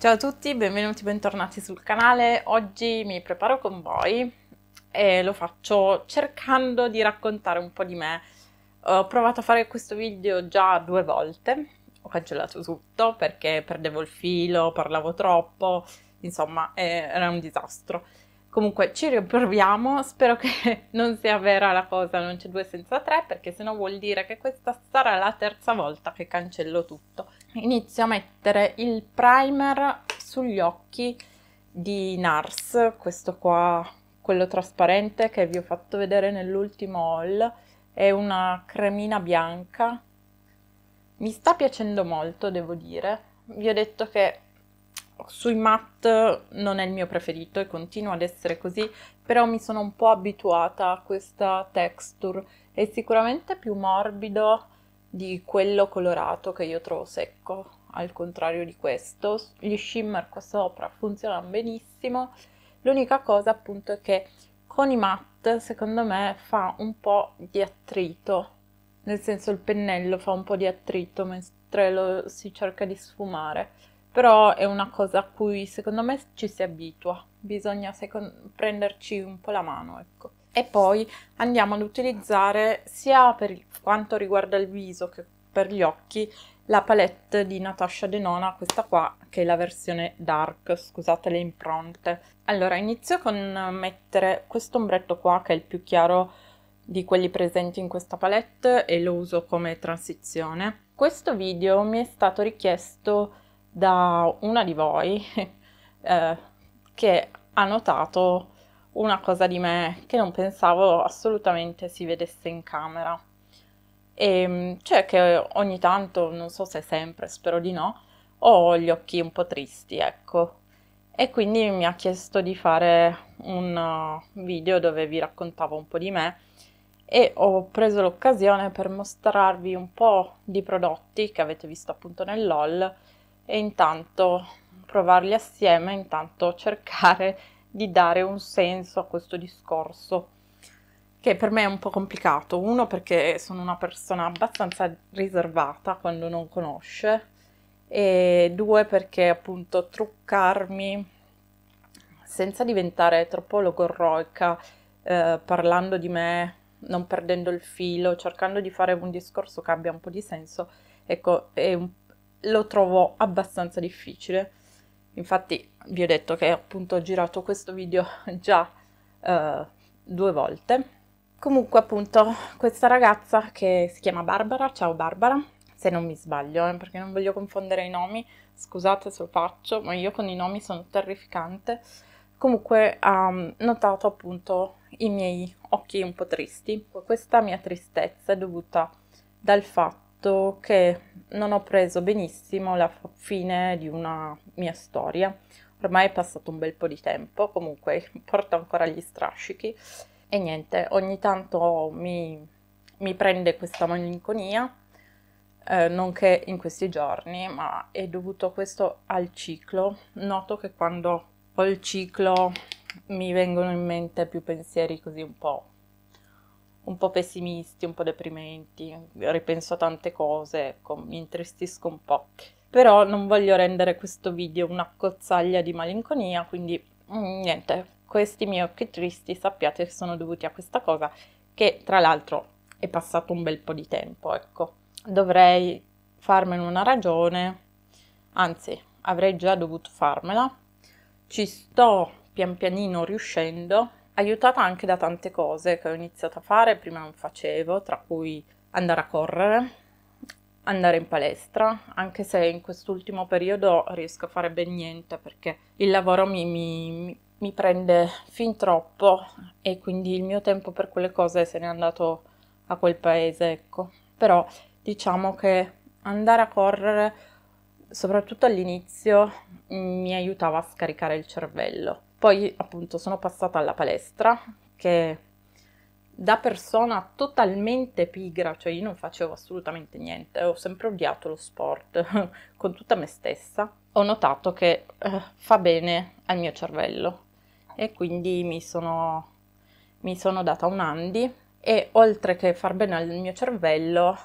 Ciao a tutti, benvenuti, bentornati sul canale. Oggi mi preparo con voi e lo faccio cercando di raccontare un po' di me. Ho provato a fare questo video già due volte, ho cancellato tutto perché perdevo il filo, parlavo troppo, insomma eh, era un disastro. Comunque ci riproviamo, spero che non sia vera la cosa, non c'è due senza tre, perché sennò vuol dire che questa sarà la terza volta che cancello tutto. Inizio a mettere il primer sugli occhi di NARS, questo qua, quello trasparente che vi ho fatto vedere nell'ultimo haul, è una cremina bianca, mi sta piacendo molto devo dire, vi ho detto che sui matte non è il mio preferito e continua ad essere così, però mi sono un po' abituata a questa texture. È sicuramente più morbido di quello colorato che io trovo secco, al contrario di questo. Gli shimmer qua sopra funzionano benissimo, l'unica cosa appunto è che con i matte secondo me fa un po' di attrito, nel senso il pennello fa un po' di attrito mentre lo si cerca di sfumare però è una cosa a cui secondo me ci si abitua, bisogna second- prenderci un po' la mano, ecco. E poi andiamo ad utilizzare sia per quanto riguarda il viso che per gli occhi la palette di Natasha Denona, questa qua, che è la versione dark, scusate le impronte. Allora, inizio con mettere questo ombretto qua, che è il più chiaro di quelli presenti in questa palette e lo uso come transizione. Questo video mi è stato richiesto da una di voi eh, che ha notato una cosa di me che non pensavo assolutamente si vedesse in camera. E ehm, cioè che ogni tanto, non so se sempre, spero di no, ho gli occhi un po' tristi, ecco. E quindi mi ha chiesto di fare un uh, video dove vi raccontavo un po' di me e ho preso l'occasione per mostrarvi un po' di prodotti che avete visto appunto nel LOL e intanto provarli assieme, intanto cercare di dare un senso a questo discorso che per me è un po' complicato, uno perché sono una persona abbastanza riservata quando non conosce e due perché appunto truccarmi senza diventare troppo logorroica, eh, parlando di me, non perdendo il filo, cercando di fare un discorso che abbia un po' di senso, ecco, è un lo trovo abbastanza difficile. Infatti vi ho detto che appunto ho girato questo video già eh, due volte. Comunque appunto questa ragazza che si chiama Barbara, ciao Barbara, se non mi sbaglio, eh, perché non voglio confondere i nomi, scusate se lo faccio, ma io con i nomi sono terrificante. Comunque ha um, notato appunto i miei occhi un po' tristi. Questa mia tristezza è dovuta dal fatto fatto che non ho preso benissimo la fine di una mia storia. Ormai è passato un bel po' di tempo, comunque porto ancora gli strascichi e niente, ogni tanto mi, mi prende questa malinconia, eh, nonché in questi giorni, ma è dovuto questo al ciclo. Noto che quando ho il ciclo mi vengono in mente più pensieri così un po' un po' pessimisti, un po' deprimenti, ripenso a tante cose, ecco, mi intristisco un po'. Però non voglio rendere questo video una cozzaglia di malinconia, quindi mh, mm, niente, questi miei occhi tristi sappiate che sono dovuti a questa cosa che tra l'altro è passato un bel po' di tempo, ecco. Dovrei farmene una ragione, anzi avrei già dovuto farmela, ci sto pian pianino riuscendo, aiutata anche da tante cose che ho iniziato a fare, prima non facevo, tra cui andare a correre, andare in palestra, anche se in quest'ultimo periodo riesco a fare ben niente perché il lavoro mi, mi, mi prende fin troppo e quindi il mio tempo per quelle cose se n'è andato a quel paese, ecco. Però diciamo che andare a correre, soprattutto all'inizio, mi aiutava a scaricare il cervello poi appunto sono passata alla palestra che da persona totalmente pigra, cioè io non facevo assolutamente niente, ho sempre odiato lo sport con tutta me stessa, ho notato che eh, fa bene al mio cervello e quindi mi sono, mi sono data un Andi e oltre che far bene al mio cervello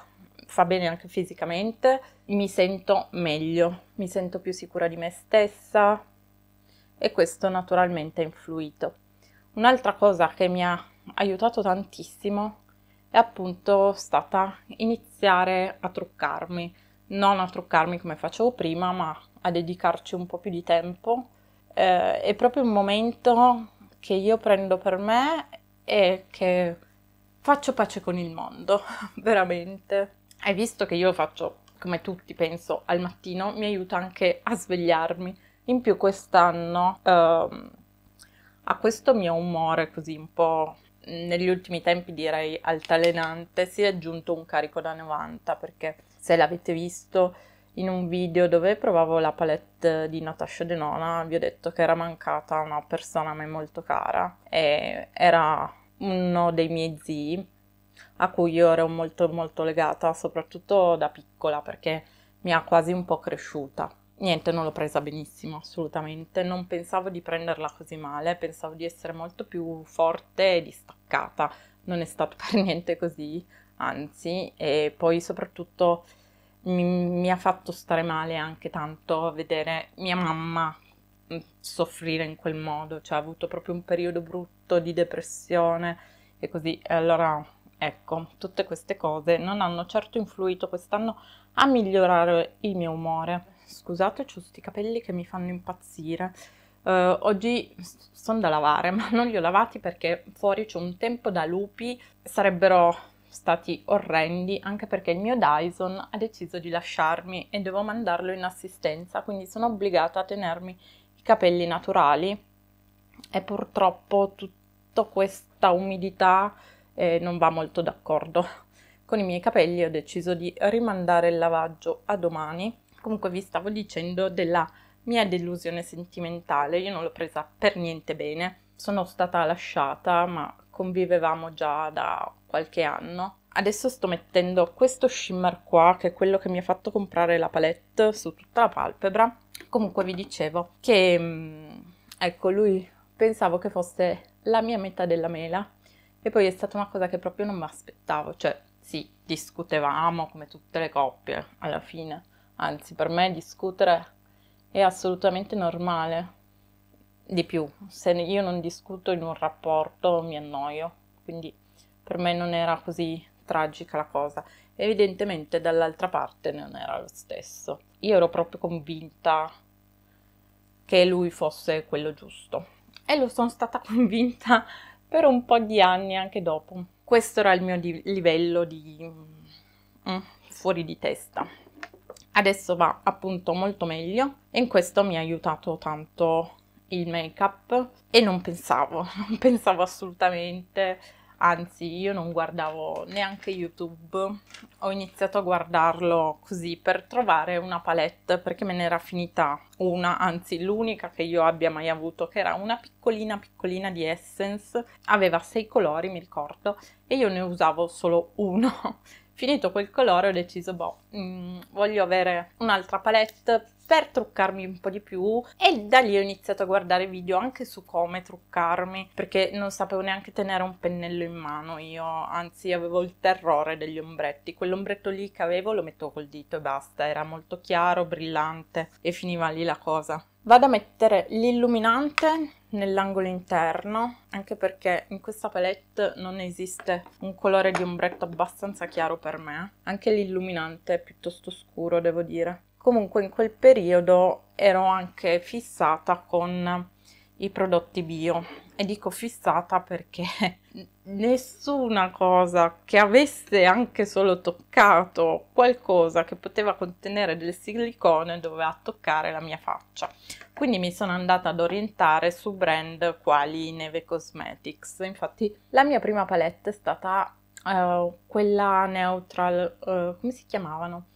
fa bene anche fisicamente, mi sento meglio, mi sento più sicura di me stessa, e questo naturalmente ha influito. Un'altra cosa che mi ha aiutato tantissimo è appunto stata iniziare a truccarmi, non a truccarmi come facevo prima, ma a dedicarci un po' più di tempo. Eh, è proprio un momento che io prendo per me e che faccio pace con il mondo, veramente. E visto che io faccio come tutti penso al mattino, mi aiuta anche a svegliarmi in più quest'anno ehm, a questo mio umore così un po' negli ultimi tempi direi altalenante si è aggiunto un carico da 90 perché se l'avete visto in un video dove provavo la palette di Natasha Denona vi ho detto che era mancata una persona a me molto cara e era uno dei miei zii a cui io ero molto molto legata soprattutto da piccola perché mi ha quasi un po' cresciuta Niente, non l'ho presa benissimo, assolutamente. Non pensavo di prenderla così male, pensavo di essere molto più forte e distaccata. Non è stato per niente così, anzi, e poi soprattutto mi, mi ha fatto stare male anche tanto vedere mia mamma mm, soffrire in quel modo, cioè ha avuto proprio un periodo brutto di depressione e così. Allora, ecco, tutte queste cose non hanno certo influito quest'anno a migliorare il mio umore Scusate, ho questi capelli che mi fanno impazzire. Uh, oggi sono da lavare, ma non li ho lavati perché fuori c'è un tempo da lupi, sarebbero stati orrendi anche perché il mio Dyson ha deciso di lasciarmi e devo mandarlo in assistenza, quindi sono obbligata a tenermi i capelli naturali e purtroppo tutta questa umidità eh, non va molto d'accordo. Con i miei capelli ho deciso di rimandare il lavaggio a domani Comunque vi stavo dicendo della mia delusione sentimentale, io non l'ho presa per niente bene, sono stata lasciata ma convivevamo già da qualche anno. Adesso sto mettendo questo shimmer qua, che è quello che mi ha fatto comprare la palette su tutta la palpebra. Comunque vi dicevo che, mm, ecco, lui pensavo che fosse la mia metà della mela e poi è stata una cosa che proprio non mi aspettavo, cioè sì, discutevamo come tutte le coppie alla fine, anzi per me discutere è assolutamente normale. Di più, se io non discuto in un rapporto mi annoio, quindi per me non era così tragica la cosa. Evidentemente dall'altra parte non era lo stesso. Io ero proprio convinta che lui fosse quello giusto e lo sono stata convinta per un po' di anni anche dopo. Questo era il mio livello di mm, fuori di testa. Adesso va appunto molto meglio e in questo mi ha aiutato tanto il make-up e non pensavo, non pensavo assolutamente, anzi io non guardavo neanche YouTube, ho iniziato a guardarlo così per trovare una palette perché me n'era finita una, anzi l'unica che io abbia mai avuto che era una piccolina piccolina di Essence, aveva sei colori mi ricordo e io ne usavo solo uno Finito quel colore ho deciso, boh, mm, voglio avere un'altra palette per truccarmi un po' di più e da lì ho iniziato a guardare video anche su come truccarmi perché non sapevo neanche tenere un pennello in mano io anzi avevo il terrore degli ombretti quell'ombretto lì che avevo lo mettevo col dito e basta era molto chiaro brillante e finiva lì la cosa vado a mettere l'illuminante nell'angolo interno, anche perché in questa palette non esiste un colore di ombretto abbastanza chiaro per me. Anche l'illuminante è piuttosto scuro, devo dire. Comunque in quel periodo ero anche fissata con i prodotti bio e dico fissata perché nessuna cosa che avesse anche solo toccato qualcosa che poteva contenere del silicone doveva toccare la mia faccia. Quindi mi sono andata ad orientare su brand quali Neve Cosmetics. Infatti la mia prima palette è stata uh, quella neutral, uh, come si chiamavano?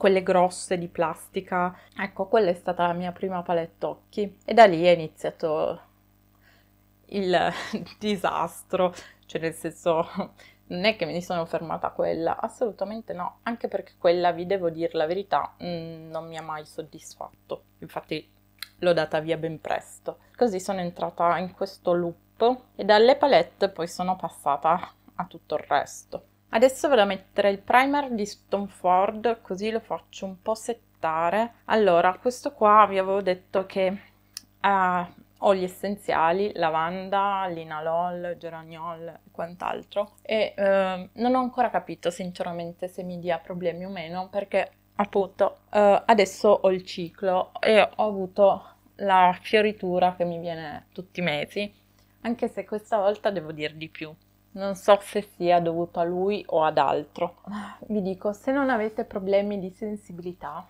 quelle grosse di plastica. Ecco, quella è stata la mia prima palette occhi e da lì è iniziato il disastro, cioè nel senso non è che mi sono fermata a quella, assolutamente no, anche perché quella, vi devo dire la verità, mm, non mi ha mai soddisfatto, infatti l'ho data via ben presto. Così sono entrata in questo loop e dalle palette poi sono passata a tutto il resto. Adesso vado a mettere il primer di Stone Ford, così lo faccio un po' settare. Allora, questo qua vi avevo detto che eh, ho gli essenziali, lavanda, linalol, geraniol e quant'altro. E eh, non ho ancora capito sinceramente se mi dia problemi o meno, perché appunto eh, adesso ho il ciclo e ho avuto la fioritura che mi viene tutti i mesi, anche se questa volta devo dir di più. Non so se sia dovuto a lui o ad altro. Vi dico, se non avete problemi di sensibilità,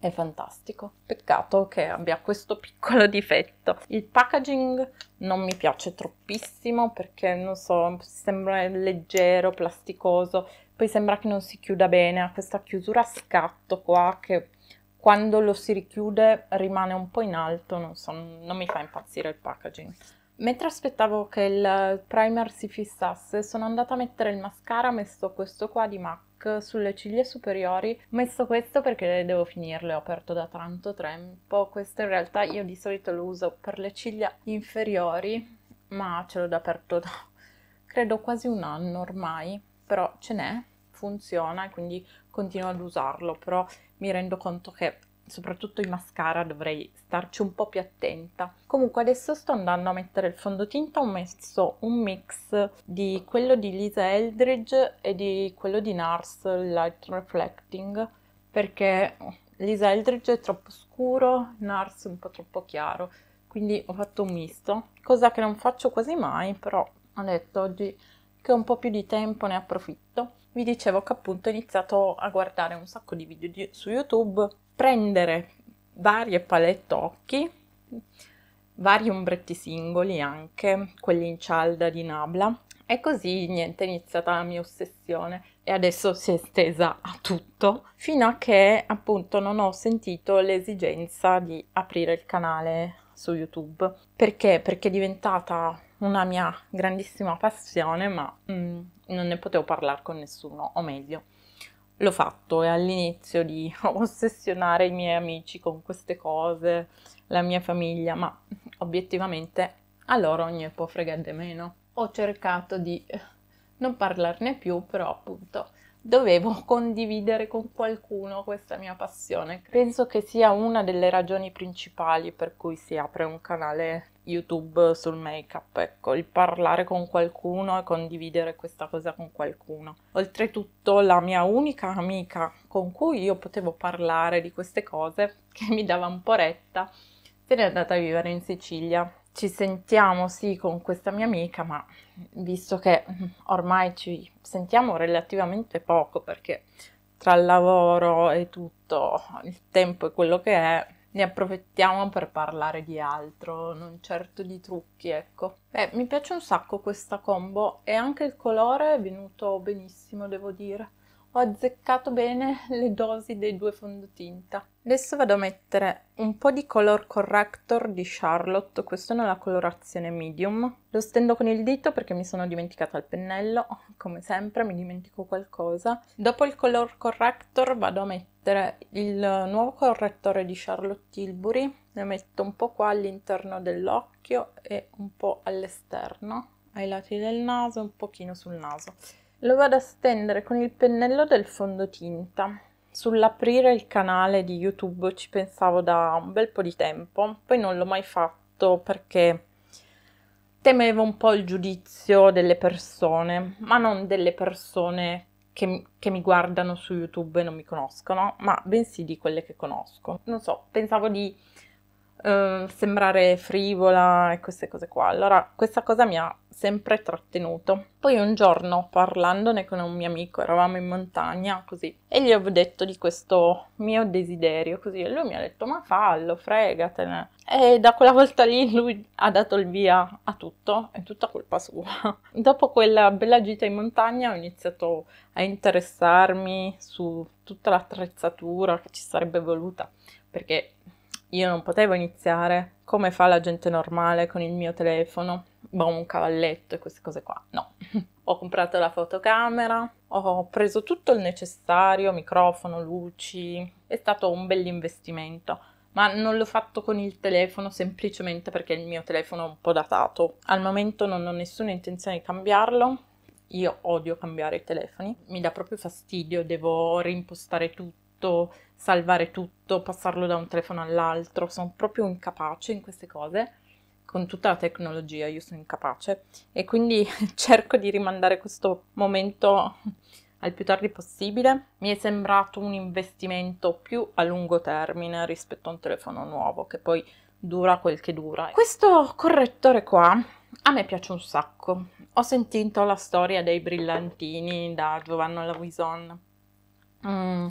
è fantastico. Peccato che abbia questo piccolo difetto. Il packaging non mi piace troppissimo perché, non so, sembra leggero, plasticoso. Poi sembra che non si chiuda bene, ha questa chiusura a scatto qua che quando lo si richiude rimane un po' in alto, non so, non mi fa impazzire il packaging. Mentre aspettavo che il primer si fissasse, sono andata a mettere il mascara messo questo qua di MAC sulle ciglia superiori. Ho messo questo perché devo finirle, ho aperto da tanto tempo. Questo in realtà io di solito lo uso per le ciglia inferiori, ma ce l'ho da aperto da credo quasi un anno ormai, però ce n'è, funziona e quindi continuo ad usarlo, però mi rendo conto che soprattutto i mascara dovrei starci un po' più attenta. Comunque adesso sto andando a mettere il fondotinta, ho messo un mix di quello di Lisa Eldridge e di quello di NARS Light Reflecting perché Lisa Eldridge è troppo scuro, NARS un po' troppo chiaro, quindi ho fatto un misto, cosa che non faccio quasi mai, però ho detto oggi che ho un po' più di tempo ne approfitto vi dicevo che appunto ho iniziato a guardare un sacco di video di, su YouTube prendere varie palette occhi, vari ombretti singoli anche, quelli in cialda di Nabla, e così niente, è iniziata la mia ossessione e adesso si è estesa a tutto, fino a che appunto non ho sentito l'esigenza di aprire il canale su YouTube. Perché? Perché è diventata una mia grandissima passione, ma mm, non ne potevo parlare con nessuno, o meglio, l'ho fatto e all'inizio di ossessionare i miei amici con queste cose, la mia famiglia, ma obiettivamente a loro ne può fregare meno. Ho cercato di eh, non parlarne più, però appunto dovevo condividere con qualcuno questa mia passione. Penso che sia una delle ragioni principali per cui si apre un canale YouTube sul make-up, ecco, il parlare con qualcuno e condividere questa cosa con qualcuno. Oltretutto la mia unica amica con cui io potevo parlare di queste cose, che mi dava un po' retta, se n'è andata a vivere in Sicilia. Ci sentiamo sì con questa mia amica, ma visto che ormai ci sentiamo relativamente poco perché tra il lavoro e tutto il tempo è quello che è, ne approfittiamo per parlare di altro, non certo di trucchi, ecco. Beh, mi piace un sacco questa combo e anche il colore è venuto benissimo, devo dire. Ho azzeccato bene le dosi dei due fondotinta. Adesso vado a mettere un po' di color corrector di Charlotte, questo nella colorazione medium. Lo stendo con il dito perché mi sono dimenticata il pennello, come sempre mi dimentico qualcosa. Dopo il color corrector vado a mettere mettere il nuovo correttore di Charlotte Tilbury, ne metto un po' qua all'interno dell'occhio e un po' all'esterno, ai lati del naso, un pochino sul naso. Lo vado a stendere con il pennello del fondotinta. Sull'aprire il canale di YouTube ci pensavo da un bel po' di tempo, poi non l'ho mai fatto perché temevo un po' il giudizio delle persone, ma non delle persone che, che, mi guardano su YouTube e non mi conoscono, ma bensì di quelle che conosco. Non so, pensavo di eh, sembrare frivola e queste cose qua. Allora, questa cosa mi ha sempre trattenuto. Poi un giorno, parlandone con un mio amico, eravamo in montagna, così, e gli avevo detto di questo mio desiderio, così, e lui mi ha detto, ma fallo, fregatene. E da quella volta lì lui ha dato il via a tutto, è tutta colpa sua. Dopo quella bella gita in montagna ho iniziato a interessarmi su tutta l'attrezzatura che ci sarebbe voluta, perché io non potevo iniziare come fa la gente normale con il mio telefono, boh, un cavalletto e queste cose qua. No. ho comprato la fotocamera, ho preso tutto il necessario, microfono, luci. È stato un bell'investimento ma non l'ho fatto con il telefono semplicemente perché il mio telefono è un po' datato. Al momento non ho nessuna intenzione di cambiarlo. Io odio cambiare i telefoni, mi dà proprio fastidio, devo rimpostare tutto, salvare tutto, passarlo da un telefono all'altro, sono proprio incapace in queste cose, con tutta la tecnologia io sono incapace e quindi cerco di rimandare questo momento al più tardi possibile. Mi è sembrato un investimento più a lungo termine rispetto a un telefono nuovo che poi dura quel che dura. Questo correttore qua a me piace un sacco. Ho sentito la storia dei brillantini da Giovanna Lavison. Mm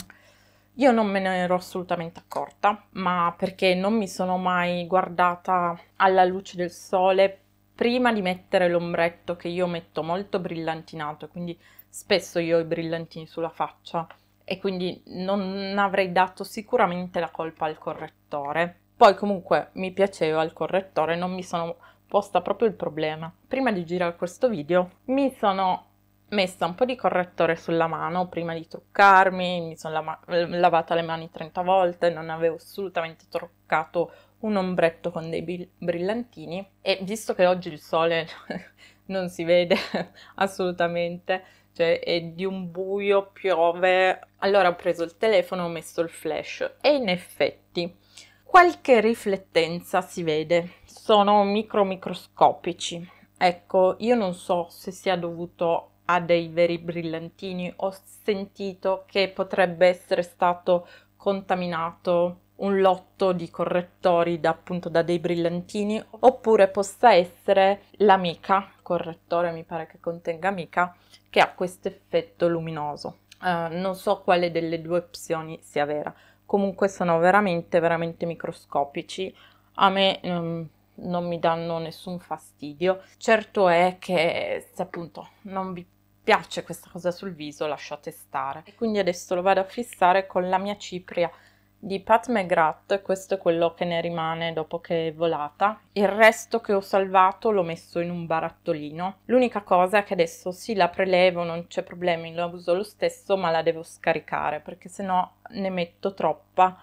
io non me ne ero assolutamente accorta, ma perché non mi sono mai guardata alla luce del sole prima di mettere l'ombretto che io metto molto brillantinato, quindi spesso io ho i brillantini sulla faccia e quindi non avrei dato sicuramente la colpa al correttore. Poi comunque mi piaceva il correttore, non mi sono posta proprio il problema. Prima di girare questo video mi sono messa un po' di correttore sulla mano prima di truccarmi, mi sono lama- lavata le mani 30 volte, non avevo assolutamente truccato un ombretto con dei bil- brillantini e visto che oggi il sole non si vede assolutamente, cioè è di un buio, piove, allora ho preso il telefono, ho messo il flash e in effetti qualche riflettenza si vede, sono micro microscopici. Ecco, io non so se sia dovuto ha dei veri brillantini, ho sentito che potrebbe essere stato contaminato un lotto di correttori da appunto da dei brillantini oppure possa essere l'amica, correttore mi pare che contenga amica, che ha questo effetto luminoso. Uh, non so quale delle due opzioni sia vera. Comunque sono veramente, veramente microscopici. A me um, non mi danno nessun fastidio. Certo è che se appunto non vi piace questa cosa sul viso lasciate stare. E quindi adesso lo vado a fissare con la mia cipria di Pat McGrath, questo è quello che ne rimane dopo che è volata. Il resto che ho salvato l'ho messo in un barattolino. L'unica cosa è che adesso sì la prelevo, non c'è problemi, la uso lo stesso, ma la devo scaricare perché sennò ne metto troppa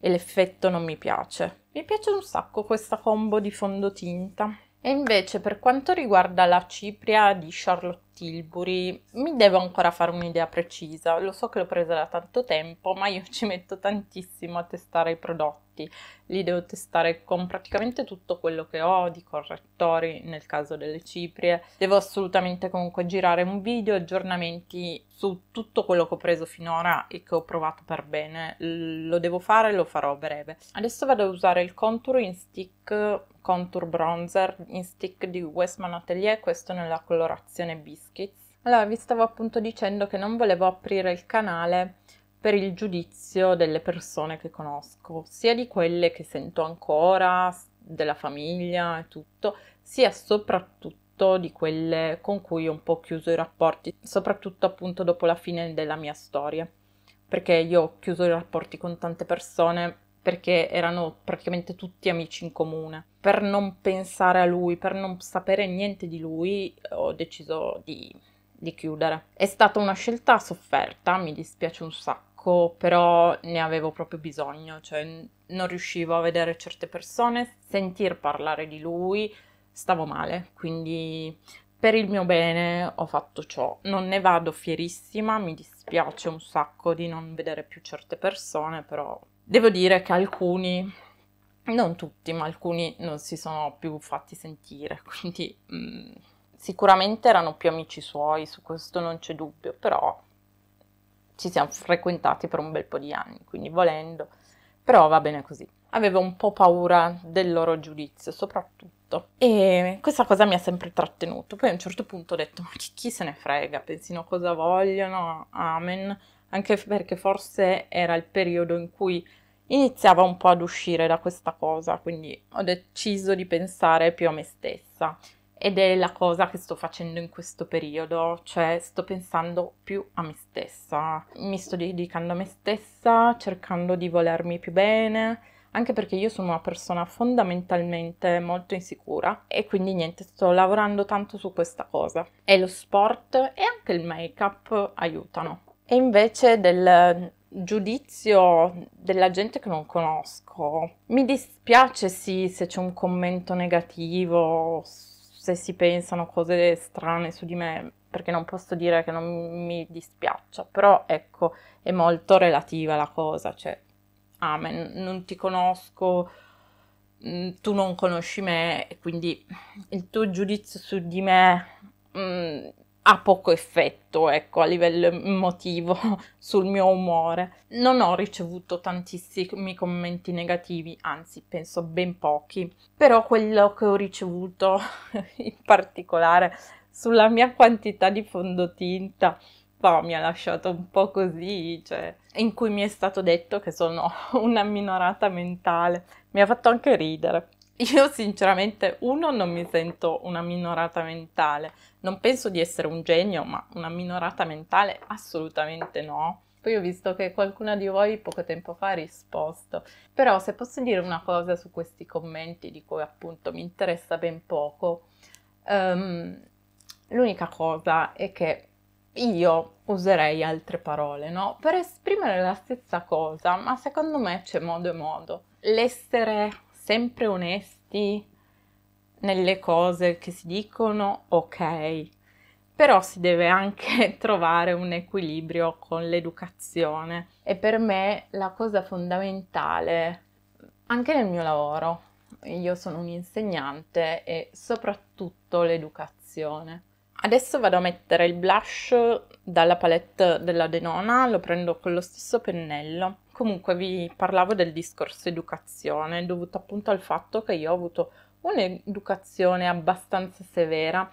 e l'effetto non mi piace. Mi piace un sacco questa combo di fondotinta. E invece per quanto riguarda la cipria di Charlotte Tilbury, mi devo ancora fare un'idea precisa. Lo so che l'ho presa da tanto tempo, ma io ci metto tantissimo a testare i prodotti. Li devo testare con praticamente tutto quello che ho di correttori nel caso delle ciprie. Devo assolutamente comunque girare un video aggiornamenti su tutto quello che ho preso finora e che ho provato per bene. Lo devo fare e lo farò a breve. Adesso vado a usare il contour in stick Contour Bronzer in stick di Westman Atelier, questo nella colorazione Biscuits. Allora, vi stavo appunto dicendo che non volevo aprire il canale per il giudizio delle persone che conosco, sia di quelle che sento ancora, della famiglia e tutto, sia soprattutto di quelle con cui ho un po' chiuso i rapporti, soprattutto appunto dopo la fine della mia storia, perché io ho chiuso i rapporti con tante persone perché erano praticamente tutti amici in comune. Per non pensare a lui, per non sapere niente di lui, ho deciso di, di chiudere. È stata una scelta sofferta, mi dispiace un sacco, però ne avevo proprio bisogno, cioè non riuscivo a vedere certe persone, sentir parlare di lui, stavo male, quindi per il mio bene ho fatto ciò. Non ne vado fierissima, mi dispiace un sacco di non vedere più certe persone, però Devo dire che alcuni, non tutti, ma alcuni non si sono più fatti sentire, quindi mh, mm, sicuramente erano più amici suoi, su questo non c'è dubbio, però ci siamo frequentati per un bel po' di anni, quindi volendo, però va bene così. Avevo un po' paura del loro giudizio, soprattutto. E questa cosa mi ha sempre trattenuto. Poi a un certo punto ho detto: Ma chi, chi se ne frega? Pensino cosa vogliono, amen anche perché forse era il periodo in cui iniziava un po' ad uscire da questa cosa, quindi ho deciso di pensare più a me stessa ed è la cosa che sto facendo in questo periodo, cioè sto pensando più a me stessa, mi sto dedicando a me stessa, cercando di volermi più bene, anche perché io sono una persona fondamentalmente molto insicura e quindi niente, sto lavorando tanto su questa cosa. E lo sport e anche il make-up aiutano e invece del giudizio della gente che non conosco. Mi dispiace sì se c'è un commento negativo, se si pensano cose strane su di me, perché non posso dire che non mi dispiaccia, però ecco, è molto relativa la cosa, cioè, amen, non ti conosco, mm, tu non conosci me, e quindi il tuo giudizio su di me mh, mm, ha poco effetto, ecco, a livello emotivo sul mio umore. Non ho ricevuto tantissimi commenti negativi, anzi penso ben pochi, però quello che ho ricevuto in particolare sulla mia quantità di fondotinta boh, mi ha lasciato un po' così, cioè, in cui mi è stato detto che sono una minorata mentale. Mi ha fatto anche ridere. Io sinceramente, uno, non mi sento una minorata mentale, non penso di essere un genio, ma una minorata mentale assolutamente no. Poi ho visto che qualcuna di voi poco tempo fa ha risposto, però se posso dire una cosa su questi commenti di cui appunto mi interessa ben poco, um, l'unica cosa è che io userei altre parole, no? Per esprimere la stessa cosa, ma secondo me c'è modo e modo. L'essere sempre onesti nelle cose che si dicono, ok, però si deve anche trovare un equilibrio con l'educazione e per me la cosa fondamentale anche nel mio lavoro, io sono un insegnante e soprattutto l'educazione. Adesso vado a mettere il blush dalla palette della Denona, lo prendo con lo stesso pennello Comunque vi parlavo del discorso educazione, dovuto appunto al fatto che io ho avuto un'educazione abbastanza severa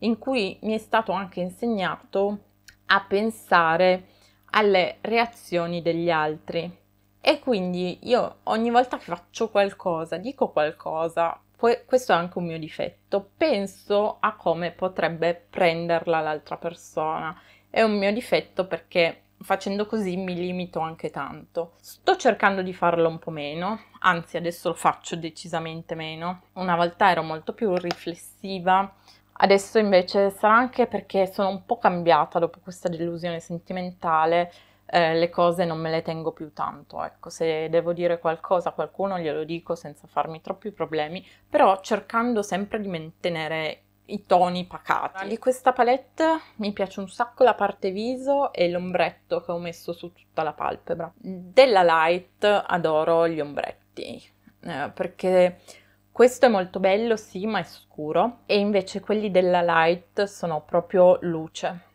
in cui mi è stato anche insegnato a pensare alle reazioni degli altri. E quindi io ogni volta che faccio qualcosa, dico qualcosa, questo è anche un mio difetto, penso a come potrebbe prenderla l'altra persona. È un mio difetto perché facendo così mi limito anche tanto. Sto cercando di farlo un po' meno, anzi adesso lo faccio decisamente meno. Una volta ero molto più riflessiva, adesso invece sarà anche perché sono un po' cambiata dopo questa delusione sentimentale. Eh, le cose non me le tengo più tanto, ecco, se devo dire qualcosa a qualcuno glielo dico senza farmi troppi problemi, però cercando sempre di mantenere i toni pacati. Di questa palette mi piace un sacco la parte viso e l'ombretto che ho messo su tutta la palpebra. Della Light adoro gli ombretti, eh, perché questo è molto bello, sì, ma è scuro, e invece quelli della Light sono proprio luce.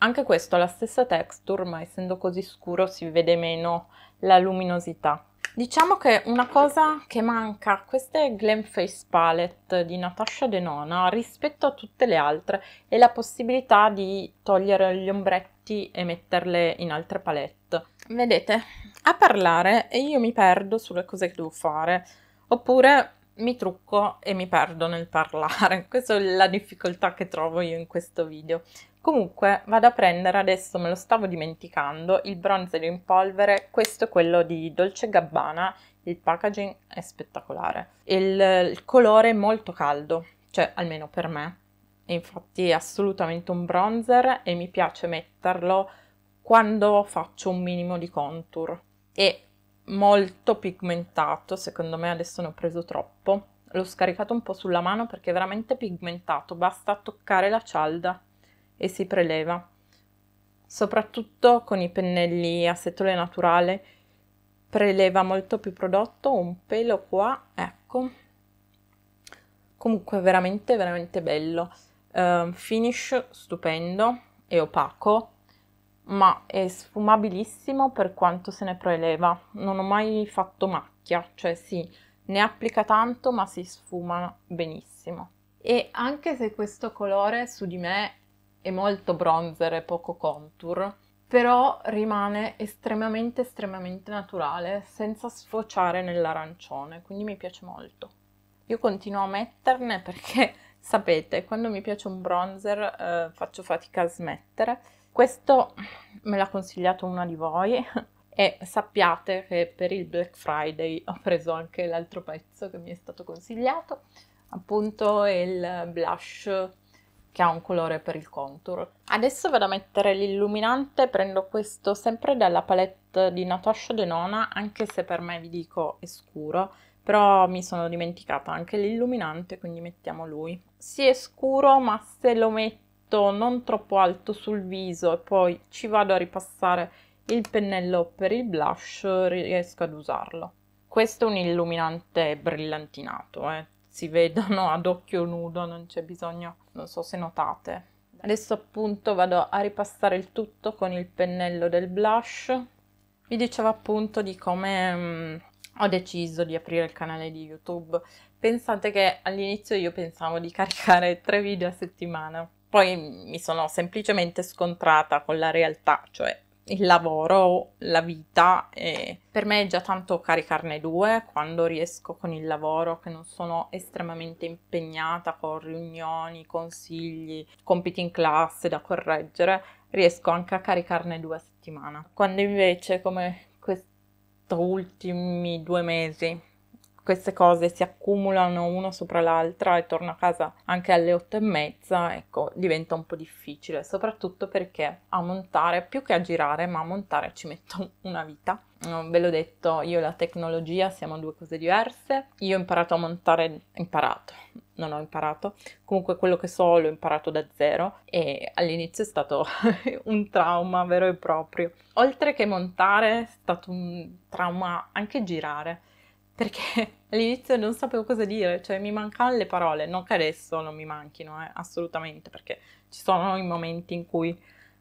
Anche questo ha la stessa texture, ma essendo così scuro si vede meno la luminosità. Diciamo che una cosa che manca a queste Glam Face Palette di Natasha Denona rispetto a tutte le altre è la possibilità di togliere gli ombretti e metterle in altre palette. Vedete, a parlare e io mi perdo sulle cose che devo fare, oppure mi trucco e mi perdo nel parlare. Questa è la difficoltà che trovo io in questo video. Comunque vado a prendere, adesso me lo stavo dimenticando, il bronzer in polvere, questo è quello di Dolce Gabbana, il packaging è spettacolare. Il, il colore è molto caldo, cioè almeno per me, è infatti è assolutamente un bronzer e mi piace metterlo quando faccio un minimo di contour. È molto pigmentato, secondo me adesso ne ho preso troppo. L'ho scaricato un po' sulla mano perché è veramente pigmentato, basta toccare la cialda e si preleva, soprattutto con i pennelli a setole naturale preleva molto più prodotto, un pelo qua, ecco. Comunque veramente veramente bello, uh, finish stupendo, e opaco, ma è sfumabilissimo per quanto se ne preleva, non ho mai fatto macchia, cioè sì, ne applica tanto ma si sfuma benissimo. E anche se questo colore su di me è molto bronzer e poco contour, però rimane estremamente estremamente naturale, senza sfociare nell'arancione, quindi mi piace molto. Io continuo a metterne perché sapete, quando mi piace un bronzer eh, faccio fatica a smettere. Questo me l'ha consigliato una di voi e sappiate che per il Black Friday ho preso anche l'altro pezzo che mi è stato consigliato, appunto il blush che ha un colore per il contour. Adesso vado a mettere l'illuminante, prendo questo sempre dalla palette di Natasha Denona, anche se per me vi dico è scuro, però mi sono dimenticata anche l'illuminante, quindi mettiamo lui. Si è scuro, ma se lo metto non troppo alto sul viso e poi ci vado a ripassare il pennello per il blush, riesco ad usarlo. Questo è un illuminante brillantinato, eh si vedono ad occhio nudo, non c'è bisogno, non so se notate. Adesso appunto vado a ripassare il tutto con il pennello del blush. Vi dicevo appunto di come um, ho deciso di aprire il canale di YouTube. Pensate che all'inizio io pensavo di caricare tre video a settimana, poi mi sono semplicemente scontrata con la realtà, cioè il lavoro, la vita e per me è già tanto caricarne due quando riesco con il lavoro che non sono estremamente impegnata con riunioni, consigli, compiti in classe da correggere, riesco anche a caricarne due a settimana. Quando invece come questi ultimi due mesi queste cose si accumulano una sopra l'altra e torno a casa anche alle otto e mezza, ecco, diventa un po' difficile, soprattutto perché a montare, più che a girare, ma a montare ci metto una vita. Mm, ve l'ho detto, io e la tecnologia siamo due cose diverse. Io ho imparato a montare, imparato, non ho imparato, comunque quello che so l'ho imparato da zero e all'inizio è stato un trauma vero e proprio. Oltre che montare è stato un trauma anche girare perché all'inizio non sapevo cosa dire, cioè mi mancavano le parole, non che adesso non mi manchino, eh, assolutamente, perché ci sono i momenti in cui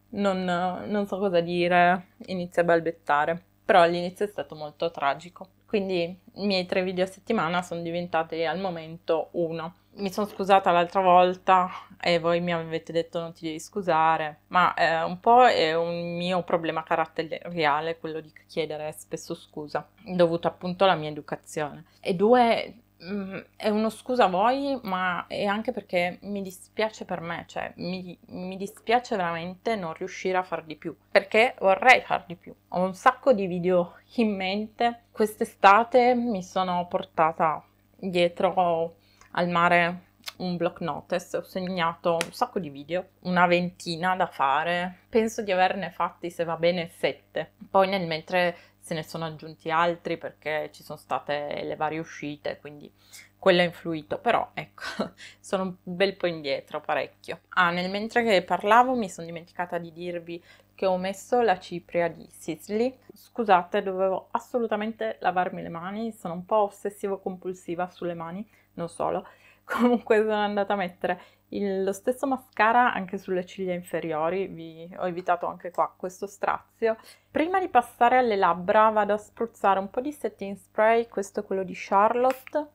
non, non so cosa dire, inizio a balbettare, però all'inizio è stato molto tragico. Quindi i miei tre video a settimana sono diventati al momento uno. Mi sono scusata l'altra volta e voi mi avete detto non ti devi scusare, ma eh, un po' è un mio problema caratteriale quello di chiedere spesso scusa, dovuto appunto alla mia educazione. E due, Mm, è uno scusa a voi, ma è anche perché mi dispiace per me, cioè mi, mi, dispiace veramente non riuscire a far di più, perché vorrei far di più. Ho un sacco di video in mente. Quest'estate mi sono portata dietro al mare un block notice, ho segnato un sacco di video, una ventina da fare, penso di averne fatti se va bene sette. Poi nel mentre se ne sono aggiunti altri perché ci sono state le varie uscite, quindi quello ha influito, però ecco, sono un bel po' indietro, parecchio. Ah, nel mentre che parlavo mi sono dimenticata di dirvi che ho messo la cipria di Sisley. Scusate, dovevo assolutamente lavarmi le mani, sono un po' ossessivo compulsiva sulle mani, non solo. Comunque sono andata a mettere il, lo stesso mascara anche sulle ciglia inferiori, vi ho evitato anche qua questo strazio. Prima di passare alle labbra vado a spruzzare un po' di setting spray, questo è quello di Charlotte.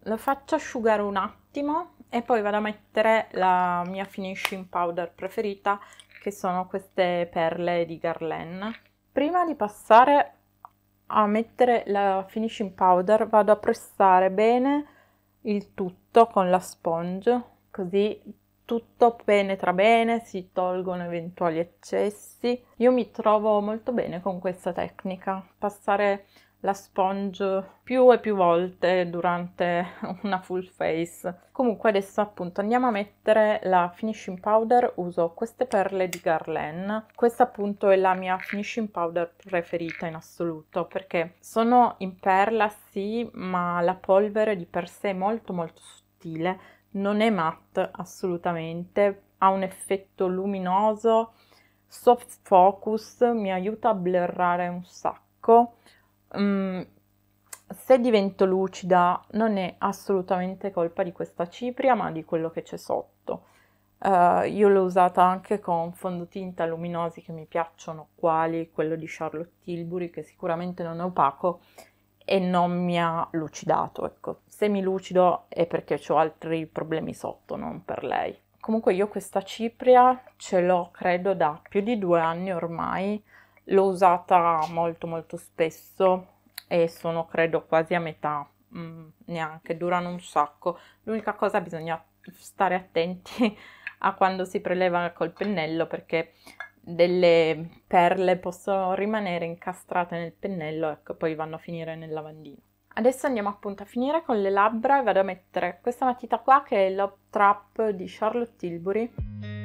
Lo faccio asciugare un attimo e poi vado a mettere la mia finishing powder preferita, che sono queste perle di Garland. Prima di passare a mettere la finishing powder vado a pressare bene il tutto con la sponge così tutto penetra bene, si tolgono eventuali eccessi. Io mi trovo molto bene con questa tecnica, passare la sponge più e più volte durante una full face. Comunque adesso appunto andiamo a mettere la finishing powder, uso queste perle di Garland. Questa appunto è la mia finishing powder preferita in assoluto perché sono in perla sì, ma la polvere di per sé è molto molto sottile, non è matte assolutamente, ha un effetto luminoso, soft focus, mi aiuta a blurrare un sacco Um, se divento lucida non è assolutamente colpa di questa cipria, ma di quello che c'è sotto. Uh, io l'ho usata anche con fondotinta luminosi che mi piacciono, quali quello di Charlotte Tilbury, che sicuramente non è opaco e non mi ha lucidato. Ecco, se mi lucido è perché ho altri problemi sotto, non per lei. Comunque io questa cipria ce l'ho credo da più di due anni ormai l'ho usata molto molto spesso e sono credo quasi a metà mm, neanche durano un sacco l'unica cosa bisogna stare attenti a quando si preleva col pennello perché delle perle possono rimanere incastrate nel pennello ecco poi vanno a finire nel lavandino adesso andiamo appunto a finire con le labbra e vado a mettere questa matita qua che è l'Op Trap di Charlotte Tilbury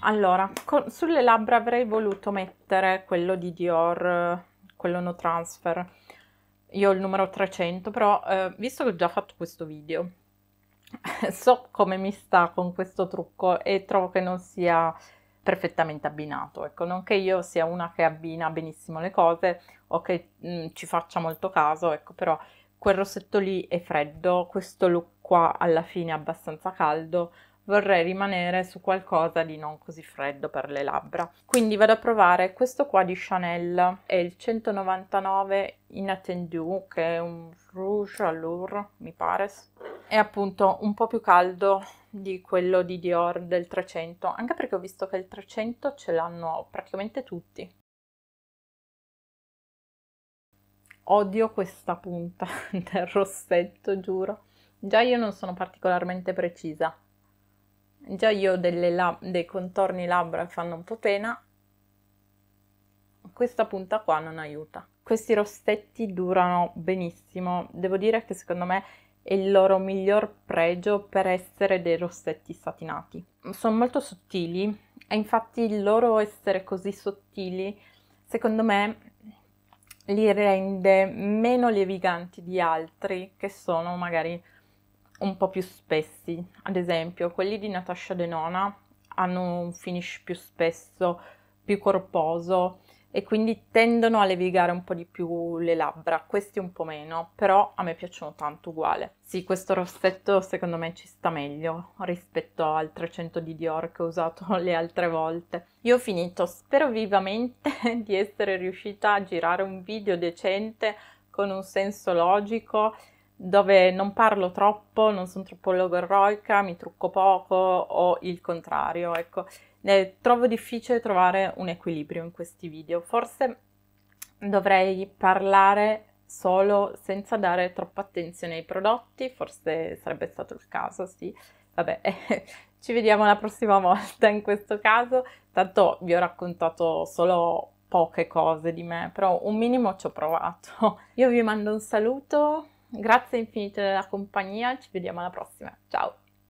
allora con, sulle labbra avrei voluto mettere quello di Dior quello no transfer io ho il numero 300 però eh, visto che ho già fatto questo video so come mi sta con questo trucco e trovo che non sia perfettamente abbinato ecco non che io sia una che abbina benissimo le cose o che mh, mm, ci faccia molto caso ecco però quel rossetto lì è freddo questo look qua alla fine è abbastanza caldo vorrei rimanere su qualcosa di non così freddo per le labbra. Quindi vado a provare questo qua di Chanel, è il 199 Inattendu, che è un rouge allure, mi pare. È appunto un po' più caldo di quello di Dior del 300, anche perché ho visto che il 300 ce l'hanno praticamente tutti. Odio questa punta del rossetto, giuro. Già io non sono particolarmente precisa, Già io ho lab- dei contorni labbra che fanno un po' pena. Questa punta qua non aiuta. Questi rossetti durano benissimo. Devo dire che secondo me è il loro miglior pregio per essere dei rossetti satinati. Sono molto sottili e infatti il loro essere così sottili secondo me li rende meno lieviganti di altri che sono magari un po' più spessi, ad esempio quelli di Natasha Denona hanno un finish più spesso, più corposo e quindi tendono a levigare un po' di più le labbra, questi un po' meno, però a me piacciono tanto uguale. Sì, questo rossetto secondo me ci sta meglio rispetto al 300 di Dior che ho usato le altre volte. Io ho finito, spero vivamente di essere riuscita a girare un video decente con un senso logico dove non parlo troppo, non sono troppo logorroica, mi trucco poco o il contrario, ecco. Eh, trovo difficile trovare un equilibrio in questi video. Forse dovrei parlare solo senza dare troppa attenzione ai prodotti, forse sarebbe stato il caso, sì. Vabbè, eh, ci vediamo la prossima volta in questo caso. Tanto vi ho raccontato solo poche cose di me, però un minimo ci ho provato. Io vi mando un saluto, Grazie infinite della compagnia, ci vediamo alla prossima. Ciao!